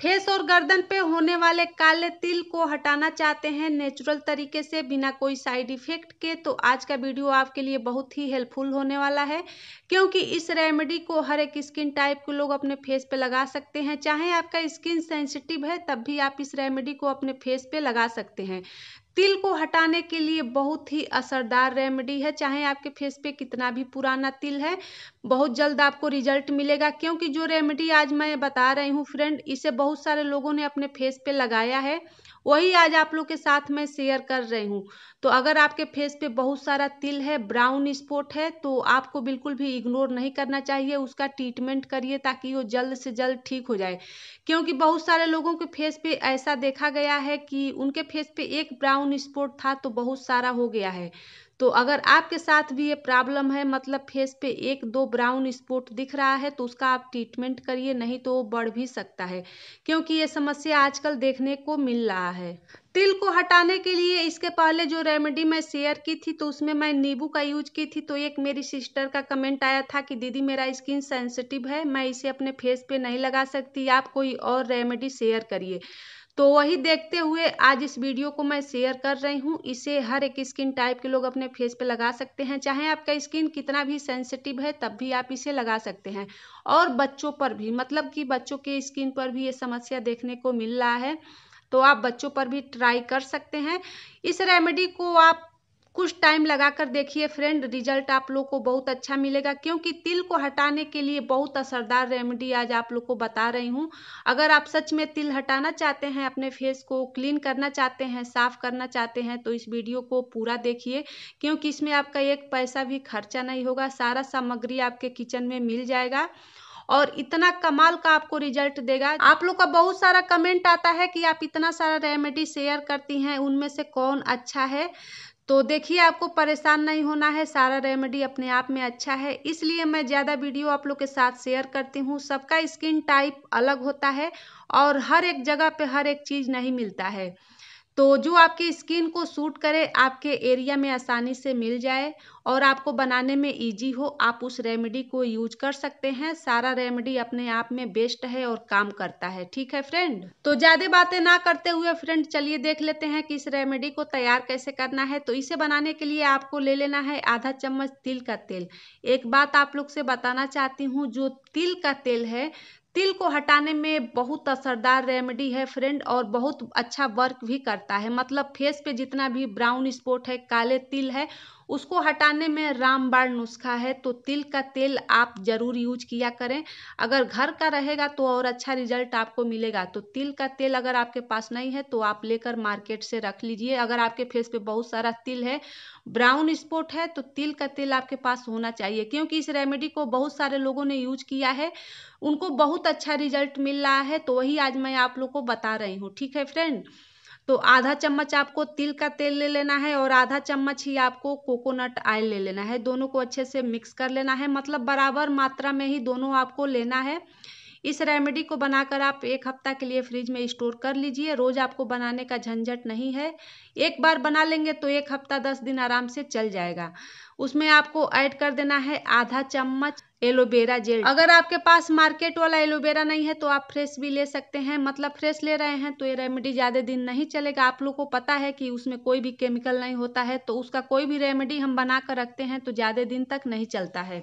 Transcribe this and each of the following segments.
face और गर्दन पे होने वाले काले तिल को हटाना चाहते हैं नेचुरल तरीके से बिना कोई साइड इफेक्ट के तो आज का वीडियो आपके लिए बहुत ही हेल्पफुल होने वाला है क्योंकि इस रेमेडी को हर एक स्किन टाइप के लोग अपने फेस पे लगा सकते हैं चाहे आपका स्किन सेंसिटिव है तब भी आप इस रेमेडी को अपने फेस पे लगा सकते हैं तिल को हटाने के लिए बहुत ही असरदार रेमेडी है चाहे आपके फेस पे कितना भी पुराना तिल है बहुत जल्द आपको रिजल्ट मिलेगा क्योंकि जो रेमेडी आज मैं बता रही हूँ फ्रेंड इसे बहुत सारे लोगों ने अपने फेस पे लगाया है वही आज आप लोग के साथ मैं शेयर कर रही हूँ तो अगर आपके फेस पे बहुत सारा तिल है ब्राउन स्पॉट है तो आपको बिल्कुल भी इग्नोर नहीं करना चाहिए उसका ट्रीटमेंट करिए ताकि वो जल्द से जल्द ठीक हो जाए क्योंकि बहुत सारे लोगों के फेस पे ऐसा देखा गया है कि उनके फेस पे एक ब्राउन डाउन स्पोर्ट था तो बहुत सारा हो गया है तो अगर आपके साथ भी ये प्रॉब्लम है मतलब फेस पे एक दो ब्राउन स्पॉट दिख रहा है तो उसका आप ट्रीटमेंट करिए नहीं तो वो बढ़ भी सकता है क्योंकि ये समस्या आजकल देखने को मिल रहा है तिल को हटाने के लिए इसके पहले जो रेमेडी मैं शेयर की थी तो उसमें मैं नींबू का यूज की थी तो एक मेरी सिस्टर का कमेंट आया था कि दीदी मेरा स्किन सेंसिटिव है मैं इसे अपने फेस पे नहीं लगा सकती आप कोई और रेमेडी शेयर करिए तो वही देखते हुए आज इस वीडियो को मैं शेयर कर रही हूँ इसे हर एक स्किन टाइप के लोग अपने फेस पे लगा सकते हैं चाहे आपका स्किन कितना भी सेंसिटिव है तब भी आप इसे लगा सकते हैं और बच्चों पर भी मतलब कि बच्चों के स्किन पर भी ये समस्या देखने को मिल रहा है तो आप बच्चों पर भी ट्राई कर सकते हैं इस रेमेडी को आप कुछ टाइम लगाकर देखिए फ्रेंड रिजल्ट आप लोग को बहुत अच्छा मिलेगा क्योंकि तिल को हटाने के लिए बहुत असरदार रेमेडी आज आप लोग को बता रही हूँ अगर आप सच में तिल हटाना चाहते हैं अपने फेस को क्लीन करना चाहते हैं साफ करना चाहते हैं तो इस वीडियो को पूरा देखिए क्योंकि इसमें आपका एक पैसा भी खर्चा नहीं होगा सारा सामग्री आपके किचन में मिल जाएगा और इतना कमाल का आपको रिजल्ट देगा आप लोग का बहुत सारा कमेंट आता है कि आप इतना सारा रेमेडी शेयर करती हैं उनमें से कौन अच्छा है तो देखिए आपको परेशान नहीं होना है सारा रेमेडी अपने आप में अच्छा है इसलिए मैं ज़्यादा वीडियो आप लोग के साथ शेयर करती हूँ सबका स्किन टाइप अलग होता है और हर एक जगह पे हर एक चीज़ नहीं मिलता है तो जो आपके स्किन को सूट करे आपके एरिया में आसानी से मिल जाए और आपको बनाने में इजी हो आप उस रेमेडी को यूज कर सकते हैं सारा रेमेडी अपने आप में बेस्ट है और काम करता है ठीक है फ्रेंड तो ज़्यादा बातें ना करते हुए फ्रेंड चलिए देख लेते हैं कि इस रेमेडी को तैयार कैसे करना है तो इसे बनाने के लिए आपको ले लेना है आधा चम्मच तिल का तेल एक बात आप लोग से बताना चाहती हूँ जो तिल का तेल है तिल को हटाने में बहुत असरदार रेमेडी है फ्रेंड और बहुत अच्छा वर्क भी करता है मतलब फेस पे जितना भी ब्राउन स्पॉट है काले तिल है उसको हटाने में रामबाण नुस्खा है तो तिल का तेल आप ज़रूर यूज किया करें अगर घर का रहेगा तो और अच्छा रिजल्ट आपको मिलेगा तो तिल का तेल अगर आपके पास नहीं है तो आप लेकर मार्केट से रख लीजिए अगर आपके फेस पे बहुत सारा तिल है ब्राउन स्पॉट है तो तिल का तेल आपके पास होना चाहिए क्योंकि इस रेमेडी को बहुत सारे लोगों ने यूज किया है उनको बहुत अच्छा रिजल्ट मिल रहा है तो वही आज मैं आप लोग को बता रही हूँ ठीक है फ्रेंड तो आधा चम्मच आपको तिल का तेल ले लेना है और आधा चम्मच ही आपको कोकोनट ऑयल ले लेना है दोनों को अच्छे से मिक्स कर लेना है मतलब बराबर मात्रा में ही दोनों आपको लेना है इस रेमेडी को बनाकर आप एक हफ्ता के लिए फ्रिज में स्टोर कर लीजिए रोज़ आपको बनाने का झंझट नहीं है एक बार बना लेंगे तो एक हफ्ता दस दिन आराम से चल जाएगा उसमें आपको ऐड कर देना है आधा चम्मच एलोवेरा जेल अगर आपके पास मार्केट वाला एलोवेरा नहीं है तो आप फ्रेश भी ले सकते हैं मतलब फ्रेश ले रहे हैं तो ये रेमेडी ज़्यादा दिन नहीं चलेगा आप लोग को पता है कि उसमें कोई भी केमिकल नहीं होता है तो उसका कोई भी रेमेडी हम बना कर रखते हैं तो ज़्यादा दिन तक नहीं चलता है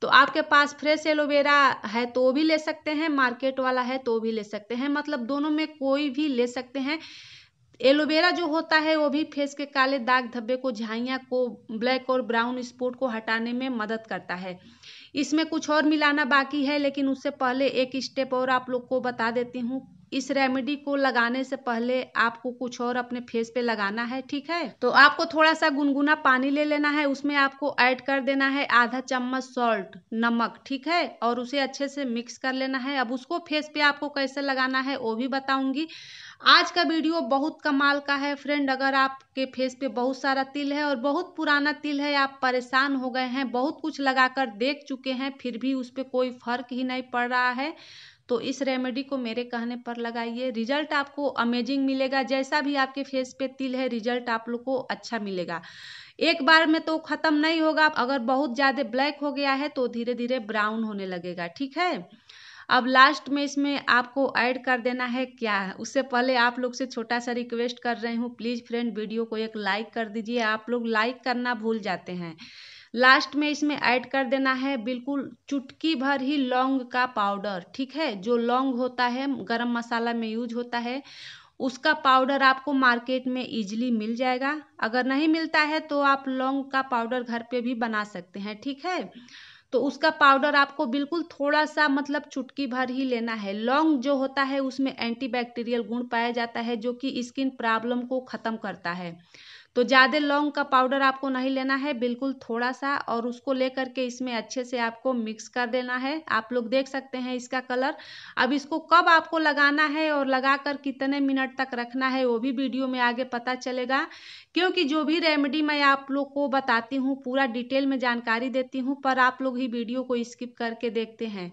तो आपके पास फ्रेश एलोवेरा है तो भी ले सकते हैं मार्केट वाला है तो भी ले सकते हैं मतलब दोनों में कोई भी ले सकते हैं एलोवेरा जो होता है वो भी फेस के काले दाग धब्बे को झाइया को ब्लैक और ब्राउन स्पॉट को हटाने में मदद करता है इसमें कुछ और मिलाना बाकी है लेकिन उससे पहले एक स्टेप और आप लोग को बता देती हूँ इस रेमेडी को लगाने से पहले आपको कुछ और अपने फेस पे लगाना है ठीक है तो आपको थोड़ा सा गुनगुना पानी ले लेना है उसमें आपको ऐड कर देना है आधा चम्मच सॉल्ट नमक ठीक है और उसे अच्छे से मिक्स कर लेना है अब उसको फेस पे आपको कैसे लगाना है वो भी बताऊंगी आज का वीडियो बहुत कमाल का है फ्रेंड अगर आपके फेस पे बहुत सारा तिल है और बहुत पुराना तिल है आप परेशान हो गए हैं बहुत कुछ लगाकर देख चुके हैं फिर भी उस पर कोई फर्क ही नहीं पड़ रहा है तो इस रेमेडी को मेरे कहने पर लगाइए रिजल्ट आपको अमेजिंग मिलेगा जैसा भी आपके फेस पे तिल है रिजल्ट आप लोग को अच्छा मिलेगा एक बार में तो ख़त्म नहीं होगा अगर बहुत ज़्यादा ब्लैक हो गया है तो धीरे धीरे ब्राउन होने लगेगा ठीक है अब लास्ट में इसमें आपको ऐड कर देना है क्या है उससे पहले आप लोग से छोटा सा रिक्वेस्ट कर रही हूँ प्लीज़ फ्रेंड वीडियो को एक लाइक कर दीजिए आप लोग लाइक करना भूल जाते हैं लास्ट में इसमें ऐड कर देना है बिल्कुल चुटकी भर ही लौंग का पाउडर ठीक है जो लौंग होता है गरम मसाला में यूज होता है उसका पाउडर आपको मार्केट में इजीली मिल जाएगा अगर नहीं मिलता है तो आप लौंग का पाउडर घर पे भी बना सकते हैं ठीक है तो उसका पाउडर आपको बिल्कुल थोड़ा सा मतलब चुटकी भर ही लेना है लौंग जो होता है उसमें एंटीबैक्टीरियल गुण पाया जाता है जो कि स्किन प्रॉब्लम को ख़त्म करता है तो ज़्यादा लौंग का पाउडर आपको नहीं लेना है बिल्कुल थोड़ा सा और उसको लेकर के इसमें अच्छे से आपको मिक्स कर देना है आप लोग देख सकते हैं इसका कलर अब इसको कब आपको लगाना है और लगाकर कितने मिनट तक रखना है वो भी वीडियो में आगे पता चलेगा क्योंकि जो भी रेमेडी मैं आप लोग को बताती हूँ पूरा डिटेल में जानकारी देती हूँ पर आप लोग ही वीडियो को स्किप करके देखते हैं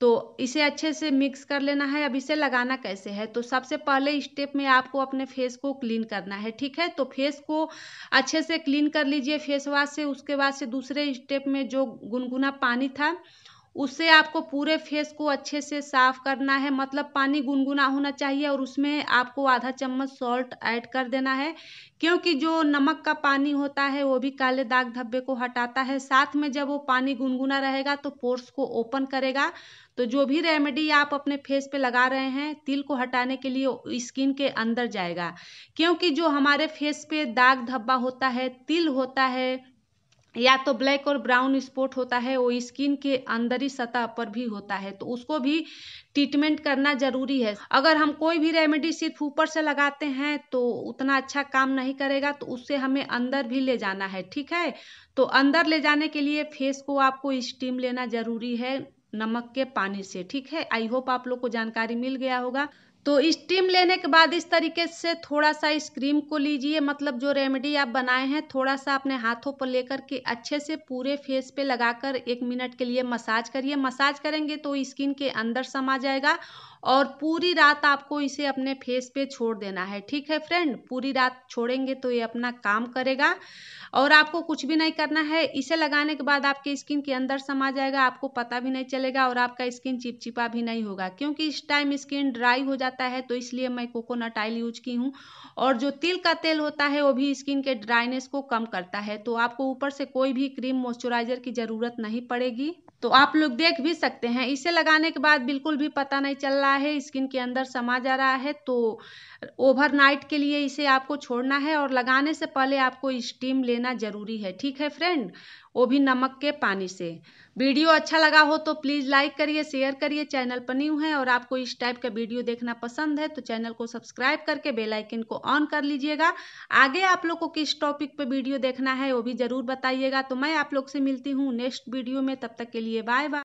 तो इसे अच्छे से मिक्स कर लेना है अब इसे लगाना कैसे है तो सबसे पहले स्टेप में आपको अपने फेस को क्लीन करना है ठीक है तो फेस को अच्छे से क्लीन कर लीजिए फेस वाश से उसके बाद से दूसरे स्टेप में जो गुनगुना पानी था उससे आपको पूरे फेस को अच्छे से साफ करना है मतलब पानी गुनगुना होना चाहिए और उसमें आपको आधा चम्मच सॉल्ट ऐड कर देना है क्योंकि जो नमक का पानी होता है वो भी काले दाग धब्बे को हटाता है साथ में जब वो पानी गुनगुना रहेगा तो पोर्स को ओपन करेगा तो जो भी रेमेडी आप अपने फेस पे लगा रहे हैं तिल को हटाने के लिए स्किन के अंदर जाएगा क्योंकि जो हमारे फेस पे दाग धब्बा होता है तिल होता है या तो ब्लैक और ब्राउन स्पॉट होता है वो स्किन के अंदर सतह पर भी होता है तो उसको भी ट्रीटमेंट करना ज़रूरी है अगर हम कोई भी रेमेडी सिर्फ ऊपर से लगाते हैं तो उतना अच्छा काम नहीं करेगा तो उससे हमें अंदर भी ले जाना है ठीक है तो अंदर ले जाने के लिए फेस को आपको स्टीम लेना ज़रूरी है नमक के पानी से ठीक है आई होप आप लोग को जानकारी मिल गया होगा तो स्टीम लेने के बाद इस तरीके से थोड़ा सा इस क्रीम को लीजिए मतलब जो रेमेडी आप बनाए हैं थोड़ा सा अपने हाथों पर लेकर के अच्छे से पूरे फेस पे लगाकर एक मिनट के लिए मसाज करिए मसाज करेंगे तो स्किन के अंदर समा जाएगा और पूरी रात आपको इसे अपने फेस पे छोड़ देना है ठीक है फ्रेंड पूरी रात छोड़ेंगे तो ये अपना काम करेगा और आपको कुछ भी नहीं करना है इसे लगाने के बाद आपके स्किन के अंदर समा जाएगा आपको पता भी नहीं चलेगा और आपका स्किन चिपचिपा भी नहीं होगा क्योंकि इस टाइम स्किन ड्राई हो जाता है तो इसलिए मैं कोकोनट ऑयल यूज की हूँ और जो तिल का तेल होता है वो भी स्किन के ड्राइनेस को कम करता है तो आपको ऊपर से कोई भी क्रीम मॉइस्चराइजर की ज़रूरत नहीं पड़ेगी तो आप लोग देख भी सकते हैं इसे लगाने के बाद बिल्कुल भी पता नहीं चल रहा रहा है स्किन के अंदर समा जा रहा है तो ओवरनाइट के लिए इसे आपको छोड़ना है और लगाने से पहले आपको स्टीम लेना ज़रूरी है ठीक है फ्रेंड वो भी नमक के पानी से वीडियो अच्छा लगा हो तो प्लीज़ लाइक करिए शेयर करिए चैनल पर न्यू है और आपको इस टाइप का वीडियो देखना पसंद है तो चैनल को सब्सक्राइब करके बेल आइकन को ऑन कर लीजिएगा आगे आप लोग को किस टॉपिक पे वीडियो देखना है वो भी ज़रूर बताइएगा तो मैं आप लोग से मिलती हूँ नेक्स्ट वीडियो में तब तक के लिए बाय बाय